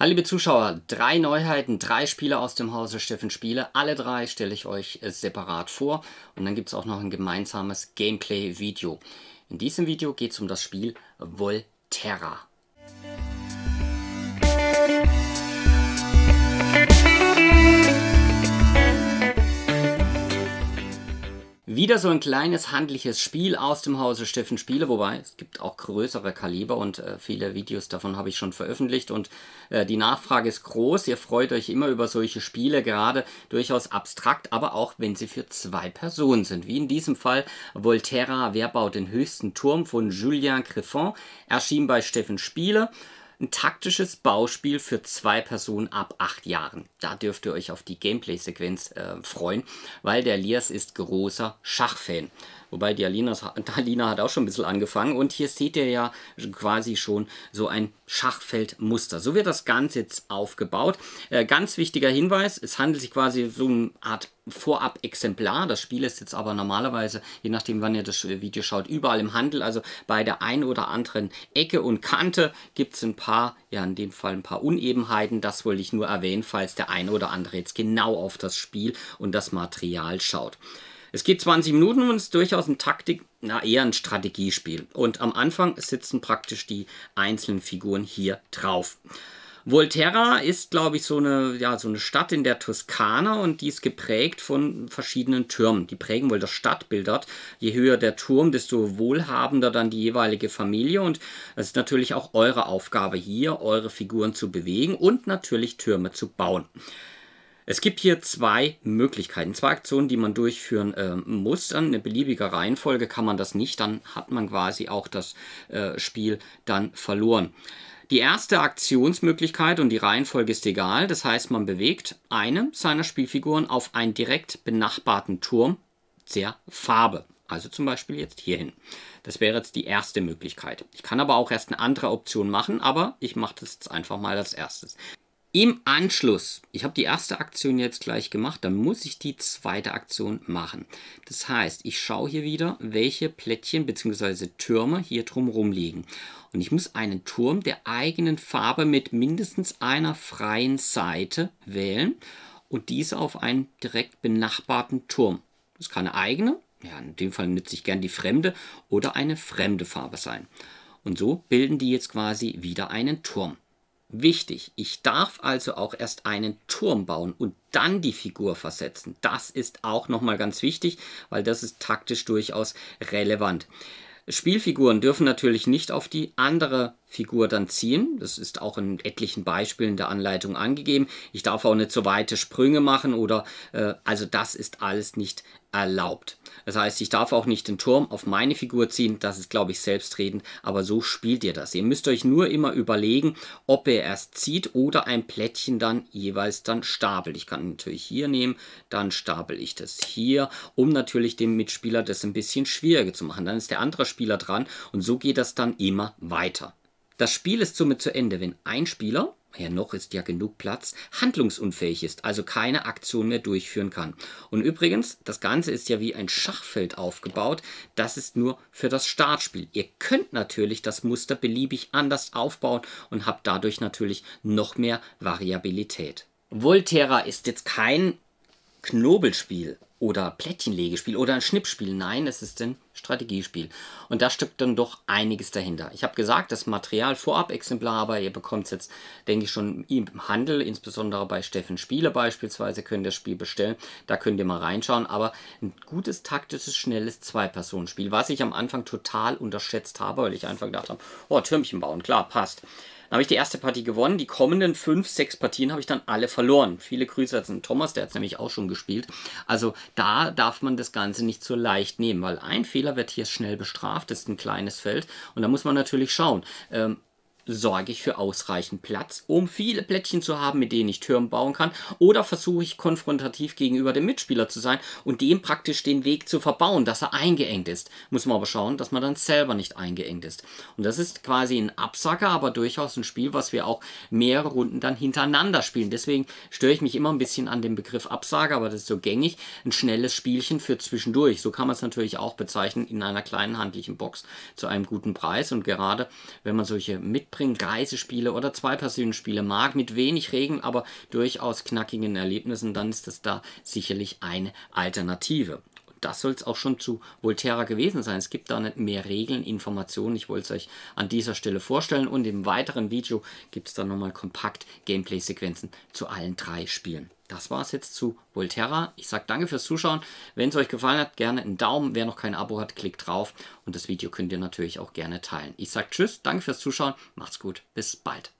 Hallo liebe Zuschauer, drei Neuheiten, drei Spiele aus dem Hause Steffen Spiele. Alle drei stelle ich euch äh, separat vor und dann gibt es auch noch ein gemeinsames Gameplay-Video. In diesem Video geht es um das Spiel Volterra. Wieder so ein kleines handliches Spiel aus dem Hause Steffen Spiele, wobei es gibt auch größere Kaliber und äh, viele Videos davon habe ich schon veröffentlicht und äh, die Nachfrage ist groß. Ihr freut euch immer über solche Spiele, gerade durchaus abstrakt, aber auch wenn sie für zwei Personen sind. Wie in diesem Fall Volterra, Wer baut den höchsten Turm von Julien Griffon, erschien bei Steffen Spiele. Ein taktisches Bauspiel für zwei Personen ab acht Jahren. Da dürft ihr euch auf die Gameplay-Sequenz äh, freuen, weil der Lias ist großer Schachfan. Wobei die Alinas, Alina hat auch schon ein bisschen angefangen. Und hier seht ihr ja quasi schon so ein Schachfeldmuster. So wird das Ganze jetzt aufgebaut. Äh, ganz wichtiger Hinweis, es handelt sich quasi so eine Art Vorab-Exemplar. Das Spiel ist jetzt aber normalerweise, je nachdem wann ihr das Video schaut, überall im Handel. Also bei der einen oder anderen Ecke und Kante gibt es ein paar, ja in dem Fall ein paar Unebenheiten. Das wollte ich nur erwähnen, falls der eine oder andere jetzt genau auf das Spiel und das Material schaut. Es geht 20 Minuten und es ist durchaus ein Taktik, na eher ein Strategiespiel. Und am Anfang sitzen praktisch die einzelnen Figuren hier drauf. Volterra ist, glaube ich, so eine, ja, so eine Stadt in der Toskana und die ist geprägt von verschiedenen Türmen. Die prägen wohl das Stadtbild dort. Je höher der Turm, desto wohlhabender dann die jeweilige Familie. Und es ist natürlich auch eure Aufgabe hier, eure Figuren zu bewegen und natürlich Türme zu bauen. Es gibt hier zwei Möglichkeiten, zwei Aktionen, die man durchführen äh, muss. An eine beliebige Reihenfolge kann man das nicht, dann hat man quasi auch das äh, Spiel dann verloren. Die erste Aktionsmöglichkeit und die Reihenfolge ist egal, das heißt, man bewegt eine seiner Spielfiguren auf einen direkt benachbarten Turm der Farbe. Also zum Beispiel jetzt hierhin. Das wäre jetzt die erste Möglichkeit. Ich kann aber auch erst eine andere Option machen, aber ich mache das jetzt einfach mal als erstes. Im Anschluss, ich habe die erste Aktion jetzt gleich gemacht, dann muss ich die zweite Aktion machen. Das heißt, ich schaue hier wieder, welche Plättchen bzw. Türme hier drumherum liegen. Und ich muss einen Turm der eigenen Farbe mit mindestens einer freien Seite wählen und diese auf einen direkt benachbarten Turm. Das kann eine eigene, ja in dem Fall nütze ich gern die fremde oder eine fremde Farbe sein. Und so bilden die jetzt quasi wieder einen Turm. Wichtig, ich darf also auch erst einen Turm bauen und dann die Figur versetzen. Das ist auch nochmal ganz wichtig, weil das ist taktisch durchaus relevant. Spielfiguren dürfen natürlich nicht auf die andere Figur dann ziehen. Das ist auch in etlichen Beispielen der Anleitung angegeben. Ich darf auch nicht so weite Sprünge machen oder äh, also das ist alles nicht erlaubt. Das heißt, ich darf auch nicht den Turm auf meine Figur ziehen. Das ist, glaube ich, selbstredend, aber so spielt ihr das. Ihr müsst euch nur immer überlegen, ob ihr erst zieht oder ein Plättchen dann jeweils dann stapelt. Ich kann natürlich hier nehmen, dann stapel ich das hier, um natürlich dem Mitspieler das ein bisschen schwieriger zu machen. Dann ist der andere Spieler dran und so geht das dann immer weiter. Das Spiel ist somit zu Ende, wenn ein Spieler, ja noch ist ja genug Platz, handlungsunfähig ist, also keine Aktion mehr durchführen kann. Und übrigens, das Ganze ist ja wie ein Schachfeld aufgebaut, das ist nur für das Startspiel. Ihr könnt natürlich das Muster beliebig anders aufbauen und habt dadurch natürlich noch mehr Variabilität. Volterra ist jetzt kein Knobelspiel, oder Plättchenlegespiel oder ein Schnippspiel. Nein, es ist ein Strategiespiel. Und da steckt dann doch einiges dahinter. Ich habe gesagt, das Material vorab Exemplar, aber ihr bekommt es jetzt, denke ich, schon im Handel, insbesondere bei Steffen Spiele beispielsweise, könnt ihr das Spiel bestellen. Da könnt ihr mal reinschauen. Aber ein gutes, taktisches, schnelles Zwei-Personen-Spiel, was ich am Anfang total unterschätzt habe, weil ich einfach gedacht habe, oh, Türmchen bauen, klar, passt. Dann habe ich die erste Partie gewonnen. Die kommenden fünf, sechs Partien habe ich dann alle verloren. Viele Grüße an Thomas, der hat es nämlich auch schon gespielt. Also da darf man das Ganze nicht so leicht nehmen, weil ein Fehler wird hier schnell bestraft. Das ist ein kleines Feld und da muss man natürlich schauen. Ähm, sorge ich für ausreichend Platz, um viele Plättchen zu haben, mit denen ich Türme bauen kann, oder versuche ich konfrontativ gegenüber dem Mitspieler zu sein und dem praktisch den Weg zu verbauen, dass er eingeengt ist. Muss man aber schauen, dass man dann selber nicht eingeengt ist. Und das ist quasi ein Absacker, aber durchaus ein Spiel, was wir auch mehrere Runden dann hintereinander spielen. Deswegen störe ich mich immer ein bisschen an dem Begriff Absager, aber das ist so gängig. Ein schnelles Spielchen für zwischendurch. So kann man es natürlich auch bezeichnen in einer kleinen handlichen Box zu einem guten Preis. Und gerade wenn man solche mitbringt, verbringen Geiselspiele oder Zweipersonenspiele mag, mit wenig Regeln, aber durchaus knackigen Erlebnissen, dann ist das da sicherlich eine Alternative das soll es auch schon zu Volterra gewesen sein. Es gibt da nicht mehr Regeln, Informationen. Ich wollte es euch an dieser Stelle vorstellen. Und im weiteren Video gibt es dann nochmal kompakt Gameplay-Sequenzen zu allen drei Spielen das war es jetzt zu Volterra. Ich sage danke fürs Zuschauen. Wenn es euch gefallen hat, gerne einen Daumen. Wer noch kein Abo hat, klickt drauf. Und das Video könnt ihr natürlich auch gerne teilen. Ich sage Tschüss, danke fürs Zuschauen. Macht's gut, bis bald.